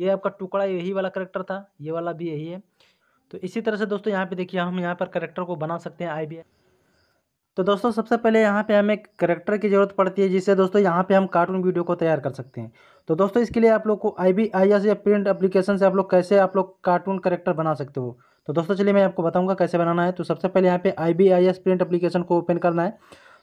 ये आपका टुकड़ा यही वाला करेक्टर था ये वाला भी यही है तो इसी तरह से दोस्तों यहाँ पे देखिए हम यहाँ पर करेक्टर को बना सकते हैं आई तो दोस्तों सबसे पहले यहाँ पे हमें करेक्टर की ज़रूरत पड़ती है जिससे दोस्तों यहाँ पे हम कार्टून वीडियो को तैयार कर सकते हैं तो दोस्तों इसके लिए आप लोग को आई बी आई एस या प्रिंट एप्लीकेशन से आप लोग कैसे आप लोग कार्टून करेक्टर बना सकते हो तो दोस्तों चलिए मैं आपको बताऊंगा कैसे बनाना है तो सबसे पहले यहाँ पे I B I S print application को ओपन करना है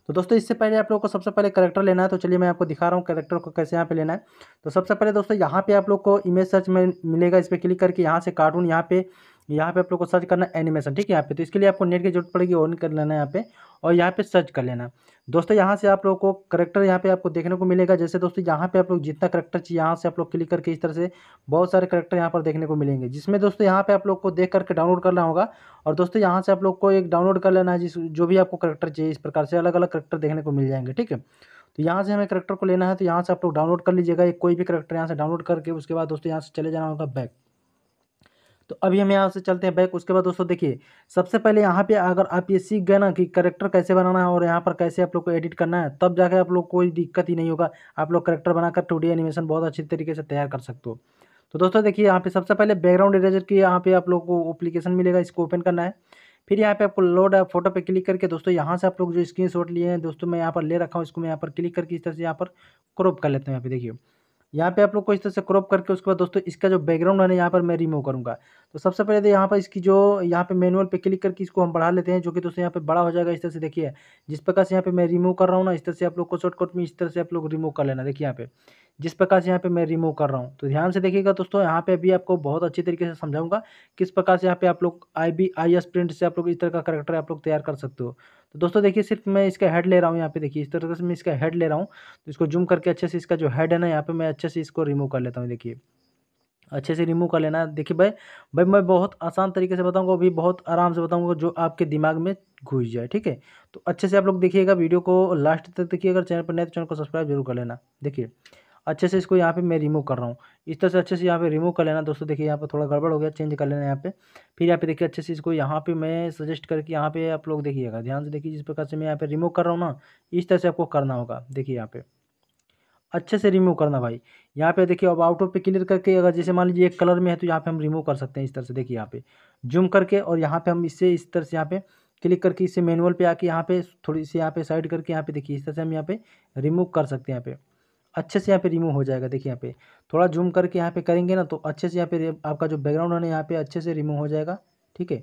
तो दोस्तों इससे पहले आप लोग को सबसे पहले करेक्टर लेना है तो चलिए मैं आपको दिखा रहा हूँ करेक्टर को कैसे यहाँ पे लेना है तो सबसे पहले दोस्तों यहाँ पे आप लोग को इमेज सर्च में मिलेगा इस पर क्लिक करके यहाँ से कार्टून यहाँ पे यहाँ पे आप लोग को सर्च करना एनिमेशन ठीक है यहाँ पे तो इसके लिए आपको नेट की जरूरत पड़ेगी ऑन कर लेना यहाँ पे और यहाँ पे सर्च कर लेना दोस्तों यहाँ से आप लोग को करेक्टर यहाँ पे आपको देखने को मिलेगा जैसे दोस्तों यहाँ पे आप लोग जितना करेक्टर चाहिए यहाँ से आप लोग क्लिक करके इस तरह से बहुत सारे करेक्टर यहाँ पर देखने को मिलेंगे जिसमें दोस्तों यहाँ पे आप लोग को देख करके डाउनलोड करना होगा और दोस्तों यहाँ से आप लोग को एक डाउनलोड कर लेना है जिस जो भी आपको करेक्टर चाहिए इस प्रकार से अलग अलग करेक्टर देखने को मिल जाएंगे ठीक है तो यहाँ से हमें करेक्टर को लेना है तो यहाँ से आप लोग डाउनलोड कर लीजिएगा कोई भी करेक्टर यहाँ से डाउनलोड करके उसके बाद दोस्तों यहाँ से चले जाना होगा बैक तो अभी हम यहाँ से चलते हैं बैक उसके बाद दोस्तों देखिए सबसे पहले यहाँ पे अगर आप ये सीख गए ना कि करेक्टर कैसे बनाना है और यहाँ पर कैसे आप लोग को एडिट करना है तब जाकर आप लोग कोई दिक्कत ही नहीं होगा आप लोग करेक्टर बनाकर टू एनिमेशन बहुत अच्छी तरीके से तैयार कर सकते हो तो दोस्तों देखिए यहाँ पे सबसे पहले बैकग्राउंड इरेजर की यहाँ पे आप लोग को अप्लीकेशन मिलेगा इसको ओपन करना है फिर यहाँ पे आपको लोड है फोटो पे क्लिक करके दोस्तों यहाँ से आप लोग जो स्क्रीनशॉट लिए हैं दोस्तों मैं यहाँ पर ले रखा हूँ इसको मैं यहाँ पर क्लिक करके इस तरह से यहाँ पर क्रॉप कर लेते हैं यहाँ पे देखिए यहाँ पे आप लोग को इस तरह से क्रॉप करके उसके बाद दोस्तों इसका जो बैकग्राउंड है ना यहाँ पर मैं रिमूव करूँगा तो सबसे पहले तो यहाँ पर इसकी जो यहाँ पे मैनुअल पे क्लिक करके इसको हम बढ़ा लेते हैं जो कि दोस्तों यहाँ पे बड़ा हो जाएगा इस तरह से देखिए जिस प्रकार से यहाँ पे मैं रिमूव कर रहा हूँ ना इस तरह से आप लोग को शॉर्टकट में इस तरह से आप लोग रिमूव कर लेना देखिए यहाँ पे जिस प्रकार से यहाँ पे मैं रिमूव कर रहा हूँ तो ध्यान से देखिएगा दोस्तों यहाँ पे अभी आपको बहुत अच्छी तरीके से समझाऊंगा किस प्रकार से यहाँ पे आप लोग I B I S print से आप लोग इस तरह का करेक्टर आप लोग तैयार कर सकते हो तो दोस्तों देखिए सिर्फ मैं इसका हेड ले रहा हूँ यहाँ पे देखिए इस तरह से मैं इसका हेड ले रहा हूँ तो इसको जूम करके अच्छे से इसका जो हेड है ना यहाँ पर मैं अच्छे से इसको रिमूव कर लेता हूँ देखिए अच्छे से रिमूव कर लेना देखिए भाई भाई मैं बहुत आसान तरीके से बताऊंगा अभी बहुत आराम से बताऊंगा जो आपके दिमाग में घुस जाए ठीक है तो अच्छे से आप लोग देखिएगा वीडियो को लास्ट तक देखिए अगर चैनल पर नए तो चैनल को सब्सक्राइब जरूर कर लेना देखिए अच्छे से इसको यहाँ पे मैं रिमूव कर रहा हूँ इस तरह से अच्छे से यहाँ पे रिमूव कर लेना दोस्तों देखिए यहाँ पे थोड़ा गड़बड़ हो गया चेंज कर लेना यहाँ पे फिर यहाँ पे देखिए अच्छे से इसको यहाँ पे मैं सजेस्ट करके यहाँ पे आप लोग देखिएगा ध्यान से देखिए जिस प्रकार से मैं यहाँ पे रिमूव कर रहा हूँ ना इस तरह से आपको करना होगा देखिए यहाँ पे अच्छे से रिमूव करना भाई यहाँ पे देखिए अब आउट ऑफ पे क्लियर करके अगर जैसे मान लीजिए एक कलर में है तो यहाँ पे हम रिमूव कर सकते हैं इस तरह से देखिए यहाँ पे जूम करके और यहाँ पे हम इससे इस तरह से यहाँ पे क्लिक करके इसे मैनुअल पे आके यहाँ पे थोड़ी सी यहाँ पे साइड करके यहाँ पे देखिए इस तरह से हम यहाँ पे रिमूव कर सकते हैं यहाँ पे अच्छे से यहाँ पे रिमूव हो जाएगा देखिए यहाँ पे थोड़ा जूम करके यहाँ पे करेंगे ना तो अच्छे से यहाँ पे आपका जो बैकग्राउंड है ना यहाँ पे अच्छे से रिमूव हो जाएगा ठीक है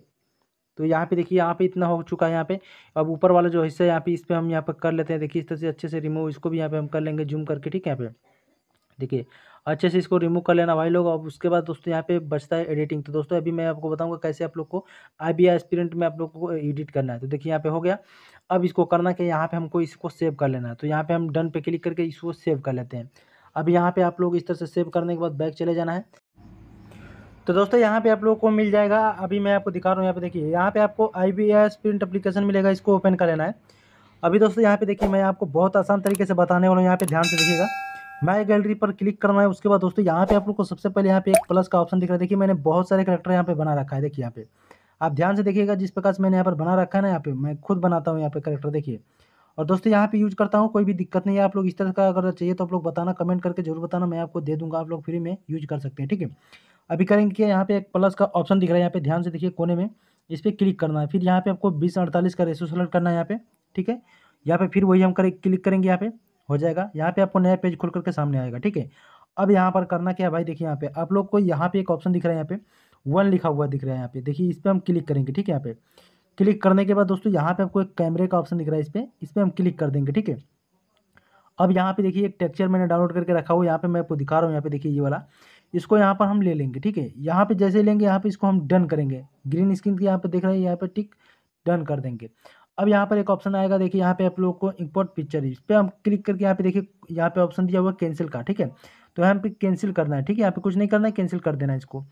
तो यहाँ पे देखिए यहाँ पे इतना हो चुका है यहाँ पे अब ऊपर वाला जो हिस्सा है यहाँ पे इस पर हम यहाँ पर कर लेते हैं देखिए इस तरह से अच्छे से रिमूव इसको भी यहाँ पे हम कर लेंगे जूम करके ठीक है यहाँ पे देखिए अच्छे से इसको रिमूव कर लेना भाई लोग अब उसके बाद दोस्तों यहाँ पे बचता है एडिटिंग तो दोस्तों अभी मैं आपको बताऊंगा कैसे आप लोग को आई बी एस्पिरेंट में आप लोग को एडिट करना है तो देखिए यहाँ पे हो गया अब इसको करना कि यहाँ पे हमको इसको सेव कर लेना है तो यहाँ पे हम डन पे क्लिक करके इसको सेव कर लेते हैं अब यहाँ पे आप लोग इस तरह से सेव करने के बाद बैक चले जाना है तो दोस्तों यहाँ पे आप लोगों को मिल जाएगा अभी मैं आपको दिखा रहा हूँ यहाँ पे देखिए यहाँ पे आपको I B S print application मिलेगा इसको ओपन कर लेना है अभी दोस्तों यहाँ पे देखिए मैं आपको बहुत आसान तरीके से बताने वाला हूँ यहाँ पे ध्यान से देखिएगा मैं गैलरी पर क्लिक करना है उसके बाद दोस्तों यहाँ पे आप लोग को सबसे पहले यहाँ पे एक प्लस का ऑप्शन दिख रहा है देखिए मैंने बहुत सारे करेक्टर यहाँ पे बना रखा है देखिए यहाँ पे आप ध्यान से देखिएगा जिस प्रकार से मैंने यहाँ पर बना रखा है ना यहाँ पे मैं खुद बनाता हूँ यहाँ पे करेक्टर देखिए और दोस्तों यहाँ पे यूज़ करता हूँ कोई भी दिक्कत नहीं है आप लोग इस तरह का अगर चाहिए तो आप लोग बताना कमेंट करके जरूर बताना मैं आपको दे दूंगा आप लोग फ्री में यूज कर सकते हैं ठीक है अभी करेंगे क्या यहाँ पे एक प्लस का ऑप्शन दिख रहा है यहाँ पे ध्यान से देखिए कोने में इस पर क्लिक करना है फिर यहाँ पे आपको बीस अड़तालीस का रेसो सेलेक्ट करना है यहाँ पे ठीक है यहाँ पे फिर वही हम करें क्लिक करेंगे यहाँ पे हो जाएगा यहाँ पे आपको नया पेज खुल करके सामने आएगा ठीक है अब यहाँ पर करना क्या भाई देखिए यहाँ पे आप लोग को यहाँ पे एक ऑप्शन दिख रहा है यहाँ पे वन लिखा हुआ दिख रहा है यहाँ पे देखिए इस पर हम क्लिक करेंगे ठीक है यहाँ पे क्लिक करने के बाद दोस्तों यहाँ पे आपको एक कैमरे का ऑप्शन दिख रहा है इस पर इस पर हम क्लिक कर देंगे ठीक है अब यहाँ पे देखिए एक टेक्चर मैंने डाउनलोड करके रखा हुआ यहाँ पे मैं आपको दिखा रहा हूँ यहाँ पे देखिए ये वाला इसको यहाँ पर हम ले लेंगे ठीक है यहाँ पे जैसे लेंगे यहाँ पे इसको हम डन करेंगे ग्रीन स्क्रीन की यहाँ पे देख रहे हैं यहाँ पे टिक डन कर देंगे अब यहाँ पर एक ऑप्शन आएगा देखिए यहाँ पे आप लोग को इंपोर्ट पिक्चर इस पर हम क्लिक करके यहाँ पे देखिए यहाँ पे ऑप्शन दिया हुआ कैंसिल का ठीक है तो यहाँ पे कैंसिल करना है ठीक है यहाँ पे कुछ नहीं करना है कैंसिल कर देना है इसको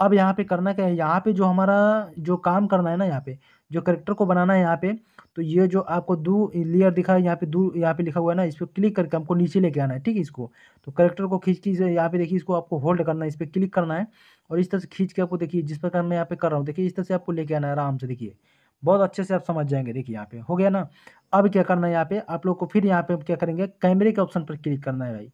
अब यहाँ पे करना क्या है यहाँ पे जो हमारा जो काम करना है ना यहाँ पे जो करेक्टर को बनाना है यहाँ पे तो ये जो आपको दो लेयर दिखा है यहाँ पे दो यहाँ पे लिखा हुआ है ना इस पर क्लिक करके हमको नीचे लेके आना है ठीक है इसको तो करेक्टर को खींच के यहाँ पे देखिए इसको आपको होल्ड करना है इस पर क्लिक करना है और इस तरह से खींच के आपको देखिए जिस प्रकार मैं यहाँ पे कर रहा हूँ देखिए इस तरह से आपको लेके आना है आराम से देखिए बहुत अच्छे से आप समझ जाएंगे देखिए यहाँ पे हो गया ना अब क्या करना है यहाँ पे आप लोग को फिर यहाँ पे क्या करेंगे कैमरे के ऑप्शन पर क्लिक करना है भाई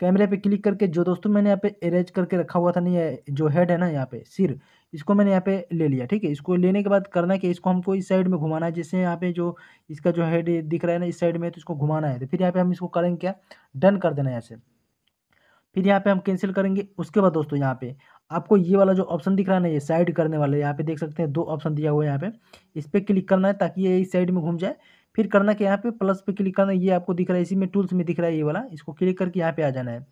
कैमरे पे क्लिक करके जो दोस्तों मैंने यहाँ पे अरेंज करके रखा हुआ था नहीं है जो हेड है ना यहाँ पे सिर इसको मैंने यहाँ पे ले लिया ठीक है इसको लेने के बाद करना है कि इसको हमको इस साइड में घुमाना है जैसे यहाँ पे जो इसका जो हेड दिख रहा है ना इस साइड में तो इसको घुमाना है तो फिर यहाँ पे हम इसको करेंगे क्या डन कर देना है यहाँ से फिर यहाँ पे हम कैंसिल करेंगे उसके बाद दोस्तों यहाँ पे आपको ये वाला जो ऑप्शन दिख रहा है ना ये साइड करने वाला यहाँ पे देख सकते हैं दो ऑप्शन दिया हुआ है यहाँ पे इस पर क्लिक करना है ताकि ये इस साइड में घूम जाए फिर करना कि यहाँ पे प्लस पे क्लिक करना ये आपको दिख रहा है इसी में टूल्स में दिख रहा है ये वाला इसको क्लिक करके यहाँ पे आ जाना है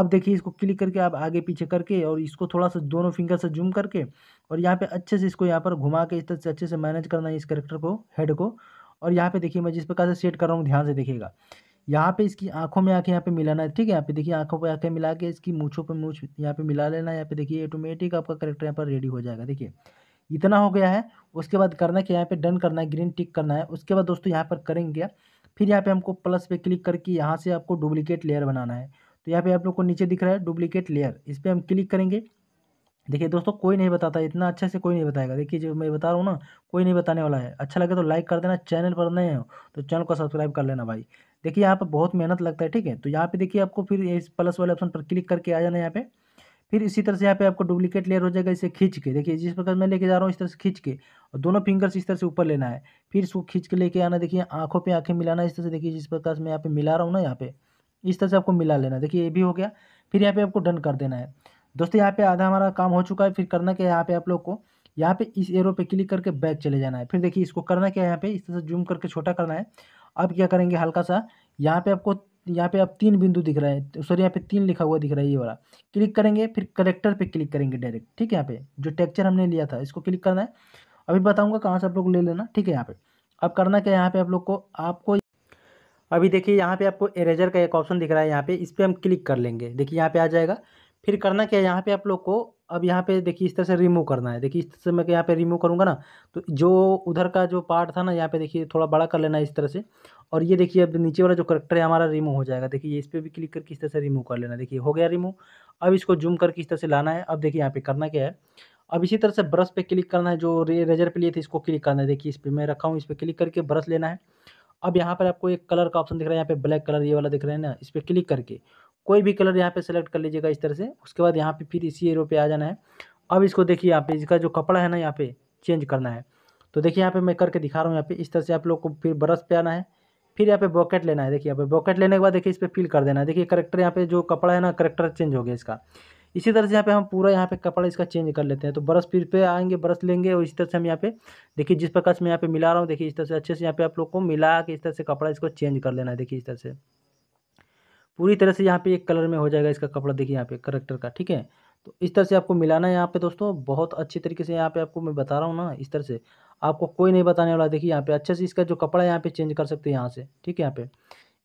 अब देखिए इसको क्लिक करके आप आगे पीछे करके और इसको थोड़ा सा दोनों फिंगर से जूम करके और यहाँ पे अच्छे से इसको यहाँ पर घुमा के इस तरह से अच्छे से मैनेज करना है इस करेक्टर को हेड को और यहाँ पे देखिए मैं जिस प्रकार से सेट कर रहा हूँ ध्यान से देखिएगा यहाँ पे इसकी आंखों में आके यहाँ पे मिलाना है ठीक है यहाँ पे देखिए आंखों पे आंखें मिला के इसकी मूछों पे मूछ यहाँ पे मिला लेना है यहाँ पे देखिए ऑटोमेटिक आपका करेक्टर यहाँ पर रेडी हो जाएगा देखिए इतना हो गया है उसके बाद करना क्या कि यहाँ पे डन करना है ग्रीन टिक करना है उसके बाद दोस्तों यहाँ पर करेंगे फिर यहाँ पे हमको प्लस पे क्लिक करके यहाँ से आपको डुप्लीकेट लेयर बनाना है तो यहाँ पे आप लोग को नीचे दिख रहा है डुप्लीकेट लेयर इस पर हम क्लिक करेंगे देखिए दोस्तों कोई नहीं बताता इतना अच्छे से कोई नहीं बताएगा देखिए जो मैं बता रहा हूँ ना कोई नहीं बताने वाला है अच्छा लगे तो लाइक कर देना चैनल पर नए हो तो चैनल को सब्सक्राइब कर लेना भाई देखिए यहाँ पर बहुत मेहनत लगता है ठीक है तो यहाँ पे देखिए आपको फिर इस प्लस वाले ऑप्शन पर क्लिक करके आ जाना यहाँ पे फिर इसी तरह से यहाँ पे आपको डुप्लीकेट लेयर हो जाएगा इसे खींच के देखिए जिस प्रकार मैं लेके जा रहा हूँ इस तरह से खींच के और दोनों फिंगर्स इस तरह से ऊपर लेना है फिर इसको खींच के लेके आना देखिए आंखों पे आंखें मिलाना इस तरह से देखिए जिस प्रकार से मैं यहाँ पे मिला रहा हूँ ना यहाँ पे इस तरह से आपको मिला लेना देखिए ये भी हो गया फिर यहाँ पे आपको डन कर देना है दोस्तों यहाँ पे आधा हमारा काम हो चुका है फिर करना क्या है यहाँ पे आप लोग को यहाँ पे इस एरो पे क्लिक करके बैक चले जाना है फिर देखिए इसको करना क्या है यहाँ पे इस तरह से जूम करके छोटा करना है अब क्या करेंगे हल्का सा यहाँ पे आपको यहाँ पे आप तीन बिंदु दिख रहा है तो सॉरी यहाँ पे तीन लिखा हुआ दिख रहा है ये वाला क्लिक करेंगे फिर करेक्टर पे क्लिक करेंगे डायरेक्ट ठीक है यहाँ पे जो टेक्चर हमने लिया था इसको क्लिक करना है अभी बताऊँगा कहाँ से आप लोग ले लेना ठीक है यहाँ पे अब करना क्या यहाँ पे आप लोग को आपको अभी देखिए यहाँ पे आपको इरेजर का एक ऑप्शन दिख रहा है यहाँ पे इस पर हम क्लिक कर लेंगे देखिए यहाँ पे आ जाएगा फिर करना क्या है यहाँ पे आप लोग को अब यहाँ पे देखिए इस तरह से रिमूव करना है देखिए इस तरह से मैं यहाँ पे रिमूव करूँगा ना तो जो उधर का जो पार्ट था ना यहाँ पे देखिए थोड़ा बड़ा कर लेना है इस तरह से और ये देखिए अब नीचे वाला जो करेक्टर है हमारा रिमूव हो जाएगा देखिए इस पर भी क्लिक करके इस तरह से रिमूव कर लेना देखिए हो गया रिमूव अब इसको जूम करके इस तरह से लाना है अब देखिए यहाँ पे करना क्या है अब इसी तरह से ब्रश पे क्लिक करना है जो रेजर पे लिए थे इसको क्लिक करना है देखिए इस पर मैं रखा हूँ इस पर क्लिक करके ब्रश लेना है अब यहाँ पर आपको एक कलर का ऑप्शन दिख रहा है यहाँ पे ब्लैक कलर ये वाला दिख रहा है ना इस पर क्लिक करके कोई भी कलर यहाँ पे सेलेक्ट कर लीजिएगा इस तरह से उसके बाद यहाँ पे फिर इसी एरो पे आ जाना है अब इसको देखिए यहाँ पे इसका जो कपड़ा है ना यहाँ पे चेंज करना है तो देखिए यहाँ पे मैं करके दिखा रहा हूँ यहाँ पे इस तरह से आप लोग को फिर ब्रश पे आना है फिर यहाँ पे बॉकेट लेना है देखिए यहाँ पे बॉकेट लेने के बाद देखिए इस पर फिल कर देना है देखिए करेक्टर यहाँ पे जो कपड़ा है ना करेक्टर चेंज हो गया इसका इसी तरह से यहाँ पे हम पूरा यहाँ पे कपड़ा इसका चेंज कर लेते हैं तो ब्रश फिर पे आएंगे ब्रश लेंगे और इस तरह से हम यहाँ पे देखिए जिस प्रकार से मैं यहाँ पे मिला रहा हूँ देखिए इस तरह से अच्छे से यहाँ पे आप लोग को मिला के इस तरह से कपड़ा इसको चेंज कर लेना है देखिए इस तरह से पूरी तरह से यहाँ पे एक कलर में हो जाएगा इसका कपड़ा देखिए यहाँ पे करेक्टर का ठीक है तो इस तरह से आपको मिलाना है यहाँ पे दोस्तों बहुत अच्छे तरीके से यहाँ पे आपको मैं बता रहा हूँ ना इस तरह से आपको कोई नहीं बताने वाला देखिए यहाँ पे अच्छे से इसका जो कपड़ा है यहाँ पे चेंज कर सकते हैं यहाँ से ठीक है यहाँ पे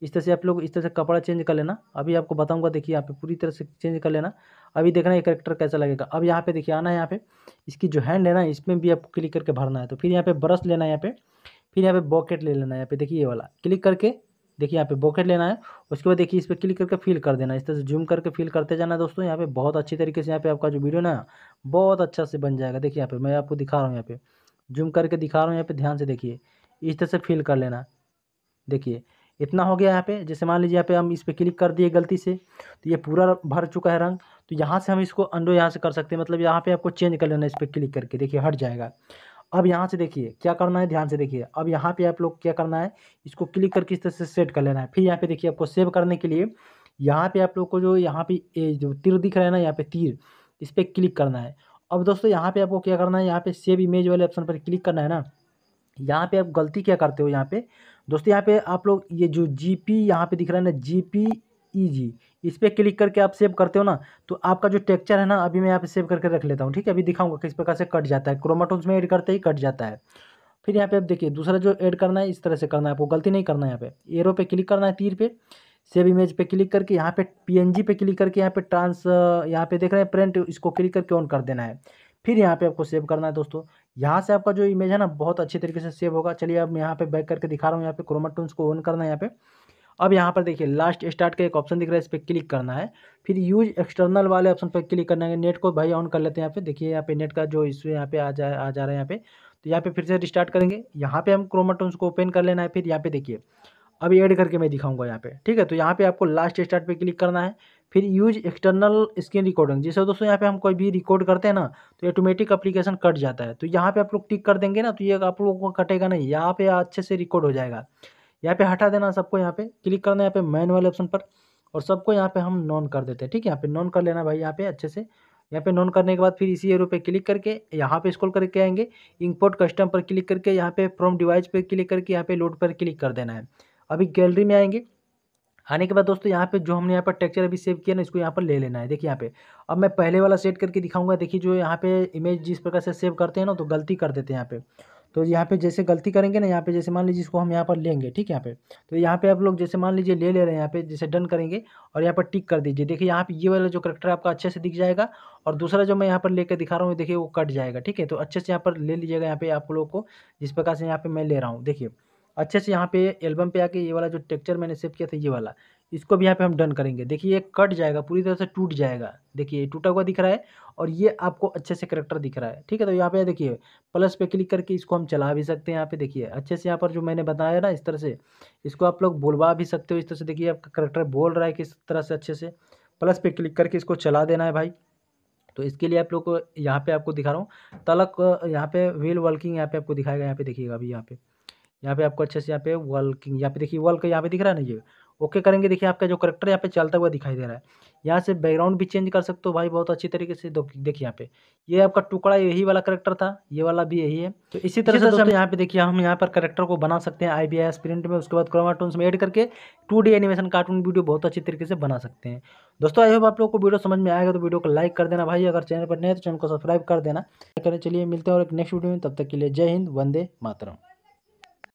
इस तरह से आप लोग इस तरह से कपड़ा चेंज कर लेना अभी आपको बताऊंगा देखिए यहाँ पे पूरी तरह से चेंज कर लेना अभी देखना ये करेक्टर कैसा लगेगा अब यहाँ पे देखिए आना है यहाँ पे इसकी जो हैंड है ना इसमें भी आपको क्लिक करके भरना है तो फिर यहाँ पे ब्रश लेना है यहाँ पे फिर यहाँ पे बॉकेट ले लेना है यहाँ पे देखिए ये वाला क्लिक करके देखिए यहाँ पे बॉकेट लेना है उसके बाद देखिए इस पर क्लिक करके फिल कर देना इस तरह से जूम करके फिल करते जाना है दोस्तों यहाँ पे बहुत अच्छी तरीके से यहाँ पे आपका जो वीडियो ना बहुत अच्छा से बन जाएगा देखिए यहाँ पे मैं आपको दिखा रहा हूँ यहाँ पे जूम करके दिखा रहा हूँ यहाँ पे ध्यान से देखिए इस तरह से फिल कर लेना देखिए इतना हो गया यहाँ पे जैसे मान लीजिए यहाँ पे हम इस पर क्लिक कर दिए गलती से तो ये पूरा भर चुका है रंग तो यहाँ से हम इसको अंडो यहाँ से कर सकते हैं मतलब यहाँ पे आपको चेंज कर लेना इस पर क्लिक करके देखिए हट जाएगा अब यहाँ से देखिए क्या करना है ध्यान से देखिए अब यहाँ पे आप लोग क्या करना है इसको क्लिक करके इस तरह से सेट कर लेना है फिर यहाँ पे देखिए आपको सेव करने के लिए यहाँ पे आप लोग को जो यहाँ पे जो तीर दिख रहा है ना यहाँ पे तीर इस पर क्लिक करना है अब दोस्तों यहाँ पे आपको क्या करना है यहाँ पे सेव इमेज वाले ऑप्शन पर क्लिक करना है ना यहाँ पे आप गलती क्या करते हो यहाँ पे दोस्तों यहाँ पे आप लोग ये जो जी पी यहाँ पे दिख रहा है ना जी पी ई जी इस पर क्लिक करके आप सेव करते हो ना तो आपका जो टेक्चर है ना अभी मैं यहाँ पे सेव करके रख लेता हूँ ठीक है अभी दिखाऊंगा किस प्रकार से कट जाता है क्रोमाटोन्स में ऐड करते ही कट जाता है फिर यहाँ पे आप देखिए दूसरा जो ऐड करना है इस तरह से करना है आपको गलती नहीं करना है यहाँ पे एरो पे क्लिक करना है तीर पे सेव इमेज पे क्लिक करके यहाँ पे पीएनजी पे क्लिक करके यहाँ पे ट्रांस यहाँ पे देख रहे हैं प्रिंट इसको क्लिक करके ऑन कर देना है फिर यहाँ पे आपको सेव करना है दोस्तों यहाँ से आपका जो इमेज है ना बहुत अच्छे तरीके से सेव होगा चलिए अब यहाँ पे बैक करके दिखा रहा हूँ यहाँ पे क्रोमाटोन्स को ऑन करना है यहाँ पे अब यहाँ पर देखिए लास्ट स्टार्ट का एक ऑप्शन दिख रहा है इस पर क्लिक करना है फिर यूज एक्सटर्नल वाले ऑप्शन पर क्लिक करना है नेट को भाई ऑन कर लेते हैं यहाँ पे देखिए यहाँ पे नेट का जो इशू यहाँ पे आ जा आ जा रहा है यहाँ पे तो यहाँ पे फिर से रिस्टार्ट करेंगे यहाँ पे हम क्रोमाटोन्स को ओपन कर लेना है फिर यहाँ पे देखिए अब एड करके मैं दिखाऊंगा यहाँ पे ठीक है तो यहाँ पे आपको लास्ट स्टार्ट पे क्लिक करना है फिर यूज एक्सटर्नल स्क्रीन रिकॉर्डिंग जैसे दोस्तों यहाँ पे हम कोई भी रिकॉर्ड करते हैं ना तो ऑटोमेटिक अप्लीकेशन कट जाता है तो यहाँ पे आप लोग टिक कर देंगे ना तो ये आप लोगों को कटेगा नहीं यहाँ पे अच्छे से रिकॉर्ड हो जाएगा यहाँ पे हटा देना सबको यहाँ पे क्लिक करना यहाँ पे मैन वाले ऑप्शन पर और सबको यहाँ पे हम नॉन कर देते हैं ठीक है यहाँ पे नॉन कर लेना भाई यहाँ पे अच्छे से यहाँ पे नॉन करने के बाद फिर इसी एरो पे क्लिक करके यहाँ पे स्क्रॉल करके आएंगे इंपोर्ट कस्टम पर क्लिक करके यहाँ पे फ्रॉम डिवाइस पर क्लिक करके यहाँ पे लोड पर क्लिक कर देना है अभी गैलरी में आएंगे आने के बाद दोस्तों यहाँ पे जो हमने यहाँ पर टेक्चर अभी सेव किया ना इसको यहाँ पर ले लेना है देखिए यहाँ पे अब मैं पहले वाला सेट करके दिखाऊंगा देखिए जो यहाँ पे इमेज जिस प्रकार से सेव करते हैं ना तो गलती कर देते हैं यहाँ पे तो यहाँ पे जैसे गलती करेंगे ना यहाँ पे जैसे मान लीजिए इसको हम यहाँ पर लेंगे ठीक है यहाँ पे तो यहाँ पे आप लोग जैसे मान लीजिए ले ले रहे हैं यहाँ पे जैसे डन करेंगे और यहाँ पर टिक कर दीजिए देखिए यहाँ पे ये वाला जो करेक्टर आपका अच्छे से दिख जाएगा और दूसरा जो मैं यहाँ पर लेकर दिखा रहा हूँ देखिए वो कट जाएगा ठीक है तो अच्छे से यहाँ पर ले लीजिएगा यहाँ पे आप लोग को जिस प्रकार से यहाँ पर मैं ले रहा हूँ देखिए अच्छे से यहाँ पे एल्बम पे आके ये वाला जो टेक्चर मैंने सेव किया था ये वाला इसको भी यहाँ पे हम डन करेंगे देखिए ये कट जाएगा पूरी तरह से टूट जाएगा देखिए टूटा हुआ दिख रहा है और ये आपको अच्छे से करेक्टर दिख रहा है ठीक है तो यहाँ पे देखिए प्लस पे क्लिक करके इसको हम चला भी सकते हैं यहाँ पे देखिए अच्छे से यहाँ पर जो मैंने बताया ना इस तरह से इसको आप लोग बोलवा भी सकते हो इस तरह से देखिए आपका करेक्टर बोल रहा है किस तरह से अच्छे से प्लस पे क्लिक करके इसको चला देना है भाई तो इसके लिए आप लोग को यहाँ पर आपको दिखा रहा हूँ तलक यहाँ पे व्हील वर्किंग यहाँ पे आपको दिखाएगा यहाँ पे देखिएगा अभी यहाँ पे यहाँ पे आपको अच्छे से यहाँ पे वर्किंग यहाँ पे देखिए वर्क यहाँ पे दिख रहा है ना ये ओके करेंगे देखिए आपका जो करेक्टर यहाँ पे चलता हुआ दिखाई दे रहा है यहाँ से बैकग्राउंड भी चेंज कर सकते हो भाई बहुत अच्छी तरीके से देखिए यहाँ पे ये आपका टुकड़ा यही वाला करेक्टर था ये वाला भी यही है तो इसी तरह से हम यहाँ पे देखिए हम यहाँ पर करेक्टर को बना सकते हैं आई बी प्रिंट में उसके बाद क्रोमाटोन्स में एड करके टू एनिमेशन कार्टून वीडियो बहुत अच्छी तरीके से बना सकते हैं दोस्तों आई होप आप लोग को वीडियो समझ में आएगा तो वीडियो को लाइक कर देना भाई अगर चैनल पर नहीं है तो चैनल को सब्सक्राइब कर देना चलिए मिलते हैं और एक नेक्स्ट वीडियो में तब तक के लिए जय हिंद वंदे मातरम